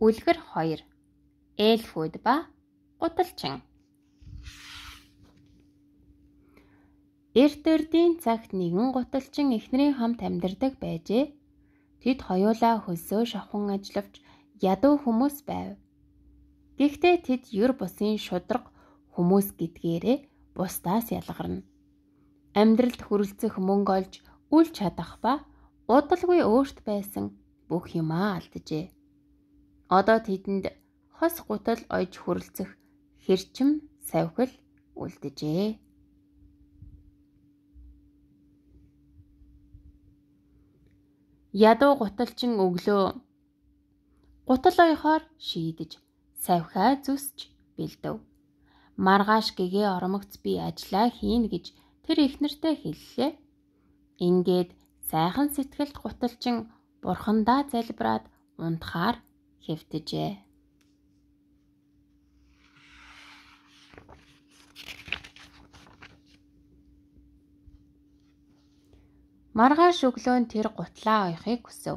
Үлгэр 2. Эльфүүд ба гуталчин. Эрт эрдийн цагт нэгэн гуталчин эхнэрийн хамт амьдардаг байжээ. Тэд хоёулаа хөлсөө шавхан ажиллавч ядуу хүмүүс байв. Гэхдээ тэд юр бусын шудраг хүмүүс гэдгээрээ бусдаас ялгарна. Амьдралд хүрэлцэх мөнгө олж үл чадах ба удалгүй өөрт байсан бүх юмаа алджээ. Одоо тэдэнд хос гутал ойж хүрлцэх хэрчм савхил үлджээ. Ядуу гуталчин өглөө гутал ойхоор шийдэж савхаа зүсч бэлдэв. Маргааш гэгээ ормогц би ажиллаа хийн гэж тэр их нартай хэллээ. Ингээд сайхан сэтгэлд гуталчин бурхандаа залбираад унтахаар хэвтэжээ. Маргааш өглөө нь тэр гутлаа ойхыг хүсэв.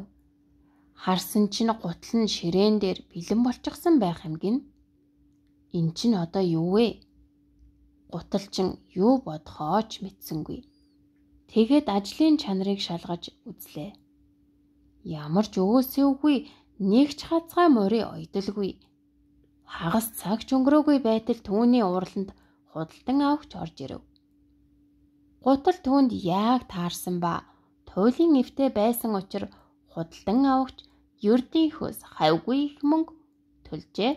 Харсан чинь гутал нь ширээн дээр бэлэн болчихсон байх юм гин. Эн чинь одоо юу вэ? Гутал чинь юу бодхоо ч мэдсэнгүй. Тэгээд ажлын чанарыг шалгаж үзлээ. Ямар ч өөсөөгүй нэг ч хазгай морь ойдолгүй. Хагас цаг ч өнгөрөөгүй байтал түүний уралнд худалдан авахч орж ирэв. Гутал түүнд яг таарсан ба туйлын эвтэй байсан учраа худалдан авахч ердийн хөөс хавгүй их мөнгө төлжээ.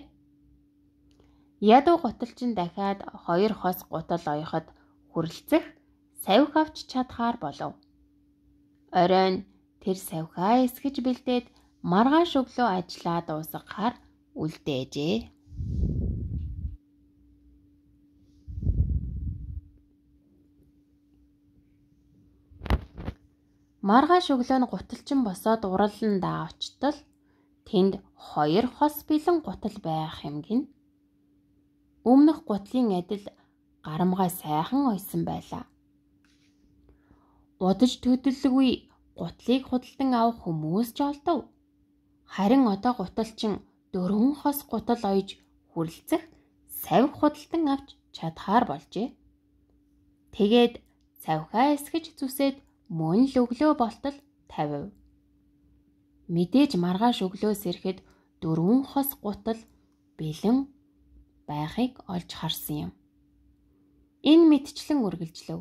Ядуу гуталчин дахиад хоёр хос гутал оёход хүрлцэх савх авч чадхаар болов. Оройн тэр савхаа эсгэж бэлдээд маргааш өглөө ажиллаа дуусгахаар үлдээжээ. Маргааш өглөө нь гуталчин босоод уралн даа очтол тэнд хоёр хос бэлэн гутал байх юм гин. Өмнөх гутлын адил гарамгаа сайхан ойсон байлаа. Удаж төдөлгүй гутлыг худалдан авах хүмүүс ч олдов. Харин одоо гуталчин дөрвөн хос гутал ойж хүрлцэх савь худалдан авч чадхаар болжээ. Тэгээд савхаа эсгэж зүсээд мөн л өглөө болтол 50. Мэдээж маргааш өглөөс ирэхэд дөрвөн хос гутал бэлэн байхыг олж харсан юм. Энэ мэдчлэн үргэлжлэв.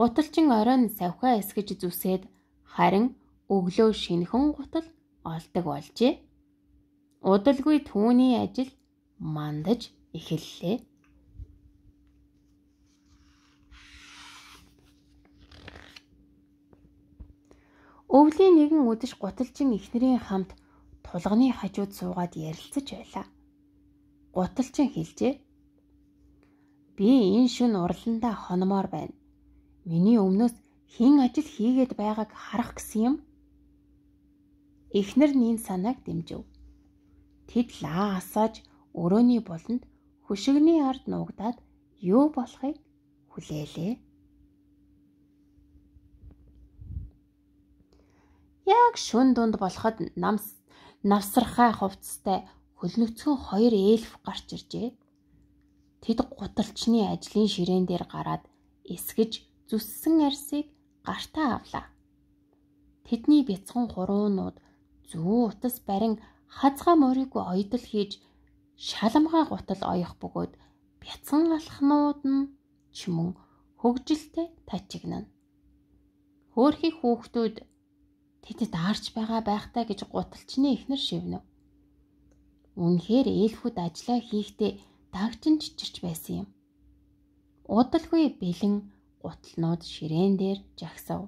Гуталчин оройн савхаа эсгэж зүсээд харин өглөө шинхэн гутал олдог болжээ. Удалгүй түүний ажил мандаж эхэллээ. Өвлийн нэгэн үдэш гуталчин эхнэрийн хамт тулганы хажууд суугаад ярилцаж байлаа. Гуталчин хэлжээ. Би энэ шин урландаа хономоор байна. Миний өмнөөс хэн ажил хийгээд байгааг харах гэсэн юм. Эхнэр нийн санааг дэмжив. Тэд лаа асааж өрөөний болонд хөшигний ард нуугдаад юу болохыг хүлээлээ. Яг шүн дунд болоход намс навсархай хувцастай хөлнөцгөн хоёр эльф гарч иржээ. Тэд гуталчны ажлын ширээн дээр гараад эсгэж зүссэн арсыг гартаа авлаа. Тэдний бяцхан хуруунууд зүү утас барин хазгаа морийг ойдол хийж шаламгаа гутал оёх бөгөөд бяцхан алхнууд нь ч мөн хөгжилтэй тачигнана. Хөөхий хүүхдүүд тэтэд аарч байгаа байхтай гэж гуталчны ихнэр шивнэв. Үнэхээр ээлхүүд ажиллаа хийхдээ дагчинч чирч байсан юм. Удалгүй бэлэн гутлнууд ширээн дээр жагсав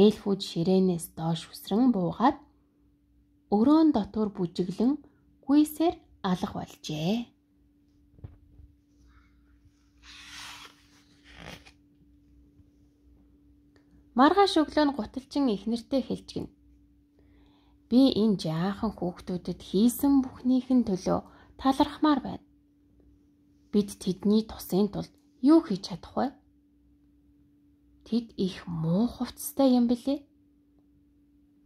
эльфүүд ширээнээс доош үсрэн буугаад өрөөн дотор бүжиглэн гүйсээр алга болжээ. Маргааш өглөө нь гуталчин эхнэртэй хэлжгэн. Би энэ жаахан хүүхдүүдэд хийсэн бүхнийх нь төлөө талархмаар байна. Бид тэдний тусын тулд юу хийж чадах вэ? Тэд их муу хувцастай юм бэлээ.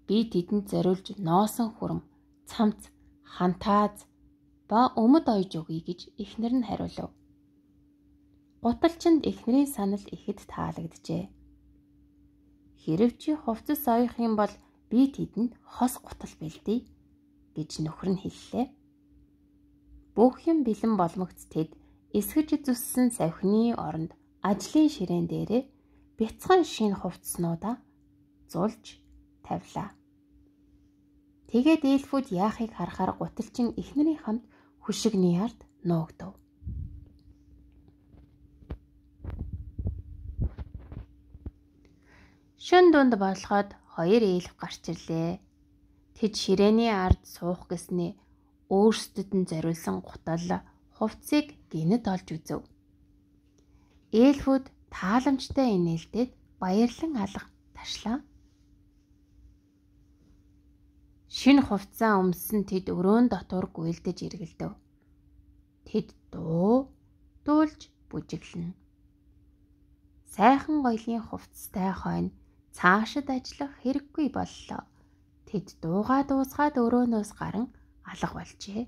Би тэдэнд зориулж ноосон хүрэн цамц, хантааз ба өмд ойж өгье гэж эхнэр нь хариулв. Гуталчинд эхнэрийн санал ихэд таалагджээ. Хэрв чи хувцас оёх юм бол би тэдэнд хос гутал бэлдээ гэж нөхөр нь хэллээ. Бүх юм бэлэн болмогц тэд эсгэж зүссэн савхины оронд ажлын ширээн дээрээ бяцхан шин хувцснуудаа зулж тавилаа. Тэгээд эльфүүд яахыг харахаар гуталчин эхнэрийн хамт хүшигний ярд нуугдав. Шөн дунд болоход хоёр эльф гарч ирлээ. Тэд ширээний ард суух гэснээ өөрсдөд нь зориулсан гутал хувцсыг гинэд олж үзв. Эльфүүд тааламжтай инээлдээд баярлан алга ташлаа. Шинэ хувцаа өмсөн тэд өрөөнд дотор гүйлдэж эргэлдэв. Тэд дуу дуулж бүжиглэнэ. Сайхан гоёлын хувцастай хойно цаашид ажиллах хэрэггүй боллоо. Тэд дуугаа дуусгаад өрөөнөөс гарan алга болжээ.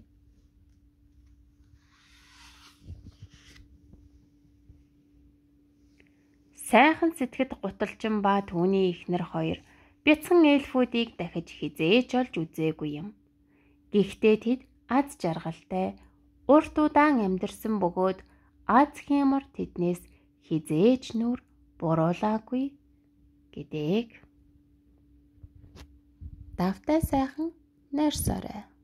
Сайхан сэтгэд гуталжин ба түүний эхнэр хоёр бяцхан эльфүүдийг дахиж хизээж олж үзээгүй юм. Гэхдээ тэд аз жаргалтай урт удаан амьдэрсэн бөгөөд аз хэмор тэднээс хизээж нүр буруулаагүй гэдэг. Давтай сайхан найрсаарай.